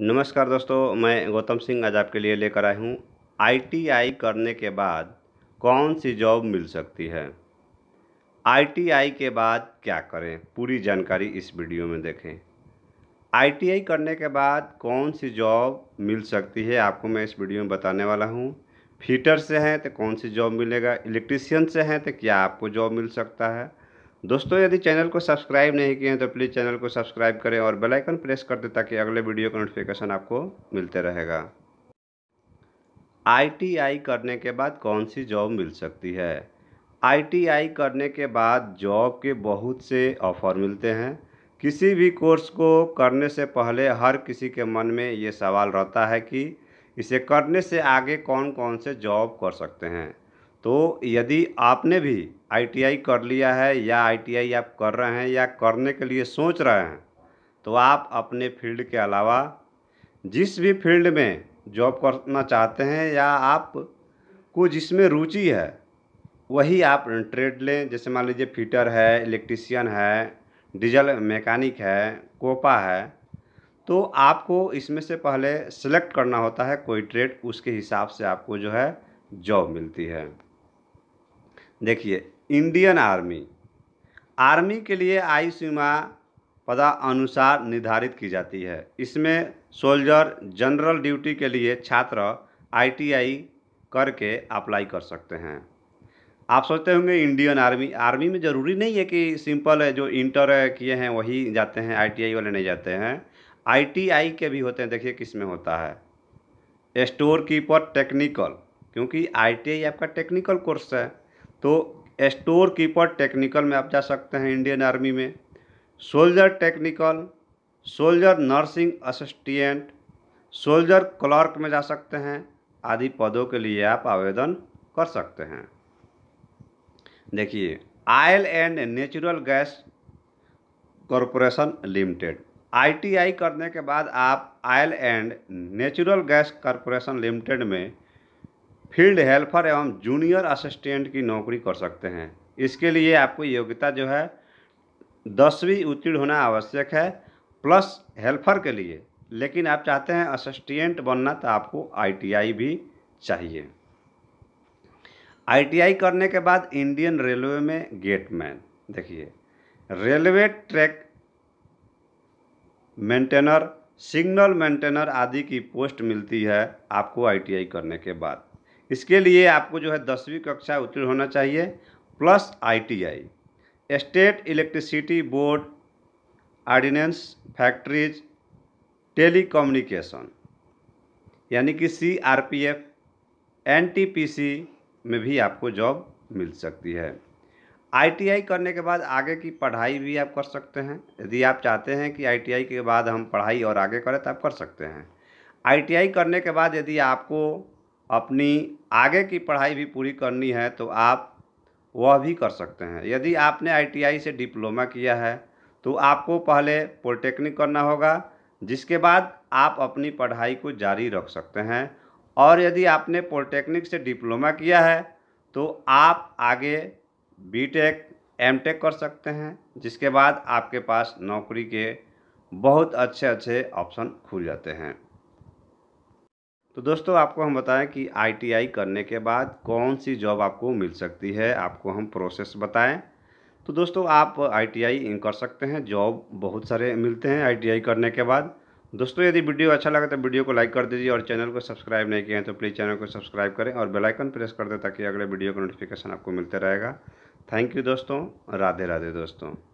नमस्कार दोस्तों मैं गौतम सिंह आज आपके लिए लेकर आया हूँ आईटीआई करने के बाद कौन सी जॉब मिल सकती है आईटीआई के बाद क्या करें पूरी जानकारी इस वीडियो में देखें आईटीआई करने के बाद कौन सी जॉब मिल सकती है आपको मैं इस वीडियो में बताने वाला हूँ फीटर से हैं तो कौन सी जॉब मिलेगा इलेक्ट्रीशियन से हैं तो क्या आपको जॉब मिल सकता है दोस्तों यदि चैनल को सब्सक्राइब नहीं किए हैं तो प्लीज़ चैनल को सब्सक्राइब करें और बेल आइकन प्रेस कर दें ताकि अगले वीडियो का नोटिफिकेशन आपको मिलते रहेगा आईटीआई करने के बाद कौन सी जॉब मिल सकती है आईटीआई करने के बाद जॉब के बहुत से ऑफ़र मिलते हैं किसी भी कोर्स को करने से पहले हर किसी के मन में ये सवाल रहता है कि इसे करने से आगे कौन कौन से जॉब कर सकते हैं तो यदि आपने भी आईटीआई कर लिया है या आईटीआई आप कर रहे हैं या करने के लिए सोच रहे हैं तो आप अपने फील्ड के अलावा जिस भी फील्ड में जॉब करना चाहते हैं या आप को जिसमें रुचि है वही आप ट्रेड लें जैसे मान लीजिए फिटर है इलेक्ट्रीशियन है डीजल मैकेनिक है कोपा है तो आपको इसमें से पहले सेलेक्ट करना होता है कोई ट्रेड उसके हिसाब से आपको जो है जॉब मिलती है देखिए इंडियन आर्मी आर्मी के लिए आयु सीमा पदानुसार निर्धारित की जाती है इसमें सोल्जर जनरल ड्यूटी के लिए छात्र आईटीआई करके अप्लाई कर सकते हैं आप सोचते होंगे इंडियन आर्मी आर्मी में ज़रूरी नहीं है कि सिंपल है जो इंटर किए हैं वही जाते हैं आईटीआई वाले नहीं जाते हैं आईटीआई के भी होते हैं देखिए किस में होता है स्टोर कीपर टेक्निकल क्योंकि आईटीआई आपका टेक्निकल कोर्स है तो स्टोर कीपर टेक्निकल में आप जा सकते हैं इंडियन आर्मी में soldier technical soldier nursing assistant soldier clerk में जा सकते हैं आदि पदों के लिए आप आवेदन कर सकते हैं देखिए oil and natural gas corporation limited ITI करने के बाद आप oil and natural gas corporation limited में फील्ड हेल्पर एवं जूनियर असिस्टेंट की नौकरी कर सकते हैं इसके लिए आपको योग्यता जो है दसवीं उत्तीर्ण होना आवश्यक है प्लस हेल्पर के लिए लेकिन आप चाहते हैं असिस्टेंट बनना तो आपको आईटीआई भी चाहिए आईटीआई करने के बाद इंडियन रेलवे में गेटमैन देखिए railway track maintainer signal maintainer आदि की पोस्ट मिलती है आपको आईटीआई करने के बाद इसके लिए आपको जो है दसवीं कक्षा उत्तीर्ण होना चाहिए plus ITI state electricity board ordnance factories टेली यानी कि C R P F N T P C में भी आपको जॉब मिल सकती है आईटीआई करने के बाद आगे की पढ़ाई भी आप कर सकते हैं यदि आप चाहते हैं कि आईटीआई के बाद हम पढ़ाई और आगे करें तो आप कर सकते हैं आईटीआई करने के बाद यदि आपको अपनी आगे की पढ़ाई भी पूरी करनी है तो आप वह भी कर सकते हैं यदि आपने आईटीआई से डिप्लोमा किया है तो आपको पहले पॉलिटेक्निक करना होगा जिसके बाद आप अपनी पढ़ाई को जारी रख सकते हैं और यदि आपने पॉलिटेक्निक से डिप्लोमा किया है तो आप आगे बीटेक एमटेक कर सकते हैं जिसके बाद आपके पास नौकरी के बहुत अच्छे अच्छे ऑप्शन खुल जाते हैं तो दोस्तों आपको हम बताएं कि आईटीआई करने के बाद कौन सी जॉब आपको मिल सकती है आपको हम प्रोसेस बताएं तो दोस्तों आप आईटीआई कर सकते हैं जॉब बहुत सारे मिलते हैं आईटीआई करने के बाद दोस्तों यदि वीडियो अच्छा लगा तो वीडियो को लाइक कर दीजिए और चैनल को सब्सक्राइब नहीं किया है तो प्लीज़ चैनल को सब्सक्राइब करें और बेलाइकन प्रेस कर दें ताकि अगले वीडियो का नोटिफिकेशन आपको मिलते रहेगा थैंक यू दोस्तों राधे राधे दोस्तों